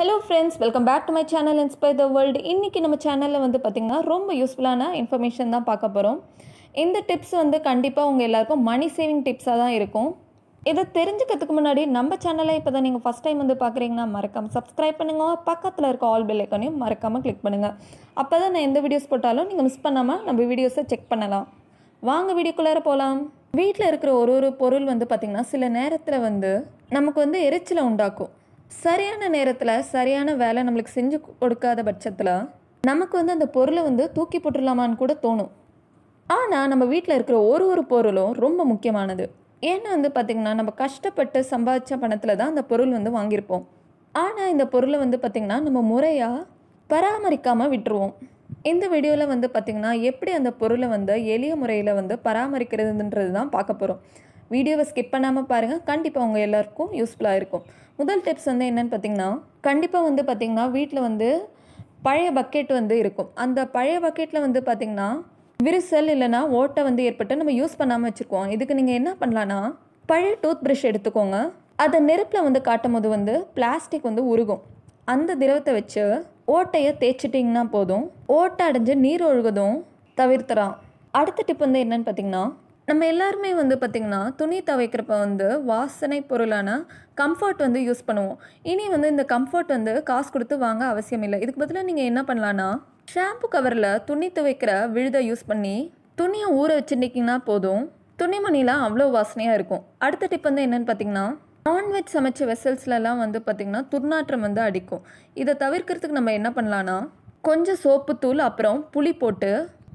hello friends welcome back to my channel inspire the world இன்றைக்கி நம்ம சேனலில் வந்து பார்த்திங்கன்னா ரொம்ப யூஸ்ஃபுல்லான இன்ஃபர்மேஷன் தான் பார்க்க போகிறோம் இந்த டிப்ஸ் வந்து கண்டிப்பாக உங்கள் எல்லாேருக்கும் மணி சேவிங் டிப்ஸாக தான் இருக்கும் இதை தெரிஞ்சுக்கிறதுக்கு முன்னாடி நம்ம சேனலை இப்போ தான் நீங்கள் ஃபஸ்ட் டைம் வந்து பார்க்குறீங்கன்னா மறக்காமல் சப்ஸ்கிரைப் பண்ணுங்கள் பக்கத்தில் இருக்க ஆல் பெல் ஐக்கானையும் மறக்காமல் கிளிக் பண்ணுங்கள் அப்போ தான் நான் எந்த வீடியோஸ் போட்டாலும் நீங்கள் மிஸ் பண்ணாமல் நம்ம வீடியோஸை செக் பண்ணலாம் வாங்க வீடியோக்குள்ளார போகலாம் வீட்டில் இருக்கிற ஒரு ஒரு பொருள் வந்து பார்த்திங்கன்னா சில நேரத்தில் வந்து நமக்கு வந்து எரிச்சலை உண்டாக்கும் சரியான நேரத்தில் சரியான வேலை நம்மளுக்கு செஞ்சு கொடுக்காத பட்சத்தில் நமக்கு வந்து அந்த பொருளை வந்து தூக்கி போட்டுடலாமான்னு கூட தோணும் ஆனால் நம்ம வீட்டில் இருக்கிற ஒரு ஒரு பொருளும் ரொம்ப முக்கியமானது ஏன்னா வந்து பார்த்திங்கன்னா நம்ம கஷ்டப்பட்டு சம்பாதிச்ச பணத்தில் தான் அந்த பொருள் வந்து வாங்கியிருப்போம் ஆனால் இந்த பொருளை வந்து பார்த்திங்கன்னா நம்ம முறையாக பராமரிக்காமல் விட்டுருவோம் இந்த வீடியோவில் வந்து பார்த்திங்கன்னா எப்படி அந்த பொருளை வந்து எளிய முறையில் வந்து பராமரிக்கிறதுன்றது தான் பார்க்க போகிறோம் வீடியோவை ஸ்கிப் பண்ணாமல் பாருங்கள் கண்டிப்பாக உங்கள் எல்லாருக்கும் யூஸ்ஃபுல்லாக இருக்கும் முதல் டிப்ஸ் வந்து என்னென்னு பார்த்தீங்கன்னா கண்டிப்பாக வந்து பார்த்திங்கன்னா வீட்டில் வந்து பழைய பக்கெட் வந்து இருக்கும் அந்த பழைய பக்கெட்டில் வந்து பார்த்திங்கன்னா விரிசல் இல்லைனா ஓட்டை வந்து ஏற்பட்டு நம்ம யூஸ் பண்ணாமல் வச்சுருக்கோம் இதுக்கு நீங்கள் என்ன பண்ணலான்னா பழைய டூத் ப்ரஷ் எடுத்துக்கோங்க அதை நெருப்பில் வந்து காட்டும் போது வந்து பிளாஸ்டிக் வந்து உருகும் அந்த திரவத்தை வச்சு ஓட்டையை தேய்ச்சிட்டிங்கன்னா போதும் ஓட்டை அடைஞ்சு நீர் ஒழுகதும் தவிர்த்துறான் அடுத்த டிப் வந்து என்னென்னு பார்த்தீங்கன்னா நம்ம எல்லாருமே வந்து பார்த்திங்கன்னா துணி துவைக்கிறப்ப வந்து வாசனை பொருளான கம்ஃபர்ட் வந்து யூஸ் பண்ணுவோம் இனி வந்து இந்த கம்ஃபர்ட் வந்து காசு கொடுத்து வாங்க அவசியம் இல்லை இதுக்கு பதிலாக நீங்கள் என்ன பண்ணலான்னா ஷாம்பு கவரில் துணி துவைக்கிற விழுதை யூஸ் பண்ணி துணியை ஊற வச்சுருந்தீங்கன்னா போதும் துணிமணிலாம் அவ்வளோ வாசனையாக இருக்கும் அடுத்த டிப் வந்து என்னென்னு பார்த்தீங்கன்னா நான்வெஜ் சமைச்ச வெசல்ஸ்லலாம் வந்து பார்த்திங்கன்னா துர்நாற்றம் வந்து அடிக்கும் இதை தவிர்க்கிறதுக்கு நம்ம என்ன பண்ணலான்னா கொஞ்சம் சோப்புத்தூள் அப்புறம் புளி போட்டு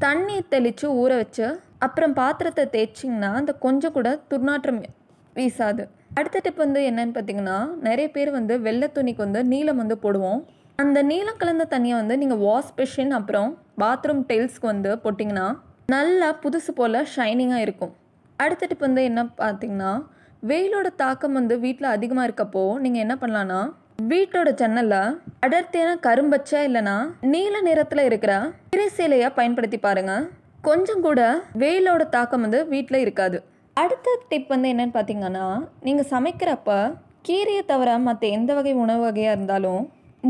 தண்ணி தெளித்து ஊற வச்சு அப்புறம் பாத்திரத்தை தேய்ச்சிங்கன்னா அந்த கொஞ்சம் கூட துர்நாற்றம் வீசாது அடுத்த டிப் வந்து என்னன்னு பார்த்தீங்கன்னா நிறைய பேர் வந்து வெள்ளை துணிக்கு வந்து நீளம் வந்து போடுவோம் அந்த நீளம் கலந்த தண்ணியை வந்து நீங்கள் வாஷ் மிஷின் அப்புறம் பாத்ரூம் டைல்ஸ்க்கு வந்து போட்டிங்கன்னா நல்லா புதுசு போல் ஷைனிங்காக இருக்கும் அடுத்த டிப் வந்து என்ன பார்த்தீங்கன்னா வெயிலோட தாக்கம் வந்து வீட்டில் அதிகமாக இருக்கப்போ நீங்கள் என்ன பண்ணலான்னா வீட்டோட ஜன்னல்ல அடர்த்தியான கரும்பச்சா இல்லனா நீல நிறத்துல இருக்கிற திரைசீலையா பயன்படுத்தி பாருங்க கொஞ்சம் கூட வெயிலோட தாக்கம் வந்து வீட்டில் இருக்காது அடுத்த டிப் வந்து என்னன்னு பார்த்தீங்கன்னா நீங்கள் சமைக்கிறப்ப கீரையை தவிர மற்ற எந்த வகை உணவு வகையாக இருந்தாலும்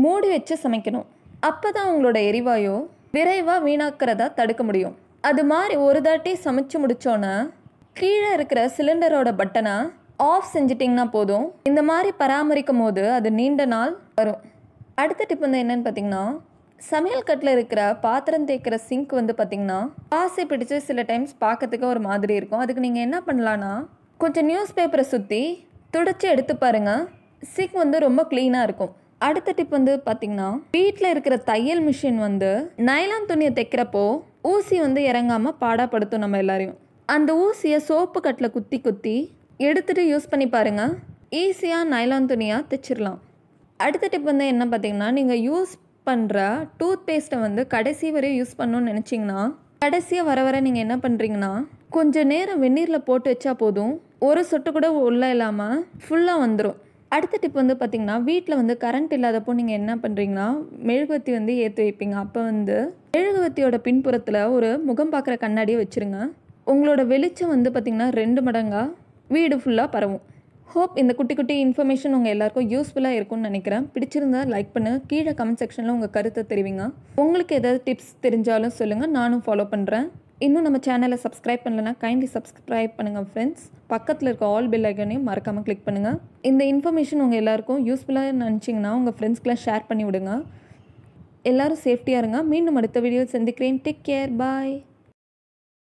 மூடி வச்சு சமைக்கணும் அப்போ தான் உங்களோட எரிவாயு விரைவாக வீணாக்கிறதா தடுக்க முடியும் அது மாதிரி ஒரு தாட்டி சமைச்சு முடித்தோன்னே கீழே இருக்கிற சிலிண்டரோட பட்டனை ஆஃப் செஞ்சிட்டிங்கன்னா போதும் இந்த மாதிரி பராமரிக்கும் போது அது நீண்ட நாள் வரும் அடுத்த டிப் வந்து என்னென்னு பார்த்தீங்கன்னா சமையல் கட்டில் இருக்கிற பாத்திரம் தேய்க்கிற சிங்க் வந்து பார்த்திங்கன்னா பாசி பிடிச்சி சில டைம்ஸ் பார்க்கறதுக்கு ஒரு மாதிரி இருக்கும் அதுக்கு நீங்கள் என்ன பண்ணலான்னா கொஞ்சம் நியூஸ் பேப்பரை சுற்றி துடைச்சி எடுத்து பாருங்கள் சிங்க் வந்து ரொம்ப க்ளீனாக இருக்கும் அடுத்த டிப் வந்து பார்த்திங்கன்னா வீட்டில் இருக்கிற தையல் மிஷின் வந்து நைலான் துணியை தைக்கிறப்போ ஊசி வந்து இறங்காமல் பாடாப்படுத்தும் நம்ம எல்லாரையும் அந்த ஊசியை சோப்பு கட்டில் குத்தி குத்தி எடுத்துகிட்டு யூஸ் பண்ணி பாருங்கள் ஈஸியாக நைலான் துணியாக தைச்சிடலாம் அடுத்த டிப் வந்து என்ன பார்த்திங்கன்னா நீங்கள் யூஸ் பண்ணுற டூத் பேஸ்ட்டை வந்து கடைசி வரையும் யூஸ் பண்ணணும்னு நினச்சிங்கன்னா கடைசியாக வர வர நீங்கள் என்ன பண்ணுறீங்கன்னா கொஞ்சம் நேரம் வெந்நீரில் போட்டு வச்சா போதும் ஒரு சொட்டு கூட உள்ளே இல்லாமல் ஃபுல்லாக வந்துடும் அடுத்த டிப் வந்து பார்த்திங்கன்னா வீட்டில் வந்து கரண்ட் இல்லாதப்போ நீங்கள் என்ன பண்ணுறீங்கன்னா மெழுகுவத்தி வந்து ஏற்றி வைப்பீங்க அப்போ வந்து மெழுகுவத்தியோட பின்புறத்தில் ஒரு முகம் பார்க்குற கண்ணாடியை வச்சுருங்க உங்களோட வெளிச்சம் வந்து பார்த்திங்கன்னா ரெண்டு மடங்காக வீடு ஃபுல்லாக பரவும் ஹோப் இந்த குட்டி குட்டி இன்ஃபர்மேஷன் உங்கள் எல்லாருக்கும் யூஸ்ஃபுல்லாக இருக்கும்னு நினைக்கிறேன் பிடிச்சிருந்தா லைக் பண்ணு கீழே கமெண்ட் செக்ஷனில் உங்கள் கருத்தை தெரிவிங்க உங்களுக்கு ஏதாவது டிப்ஸ் தெரிஞ்சாலும் சொல்லுங்கள் நானும் ஃபாலோ பண்ணுறேன் இன்னும் நம்ம சேனலை சப்ஸ்கிரைப் பண்ணலைன்னா கைண்ட்லி சப்ஸ்கிரைப் பண்ணுங்கள் ஃப்ரெண்ட்ஸ் பக்கத்தில் இருக்க ஆல் பில் ஐக்கனையும் மறக்காமல் கிளிக் பண்ணுங்கள் இந்த இன்ஃபர்மேஷன் உங்கள் எல்லாருக்கும் யூஸ்ஃபுல்லாக நினச்சிங்கன்னா உங்கள் ஃப்ரெண்ட்ஸ்க்கெலாம் ஷேர் பண்ணி விடுங்க எல்லோரும் சேஃப்டியாக இருங்க மீண்டும் அடுத்த வீடியோ சந்திக்கிறேன் டேக் கேர் பாய்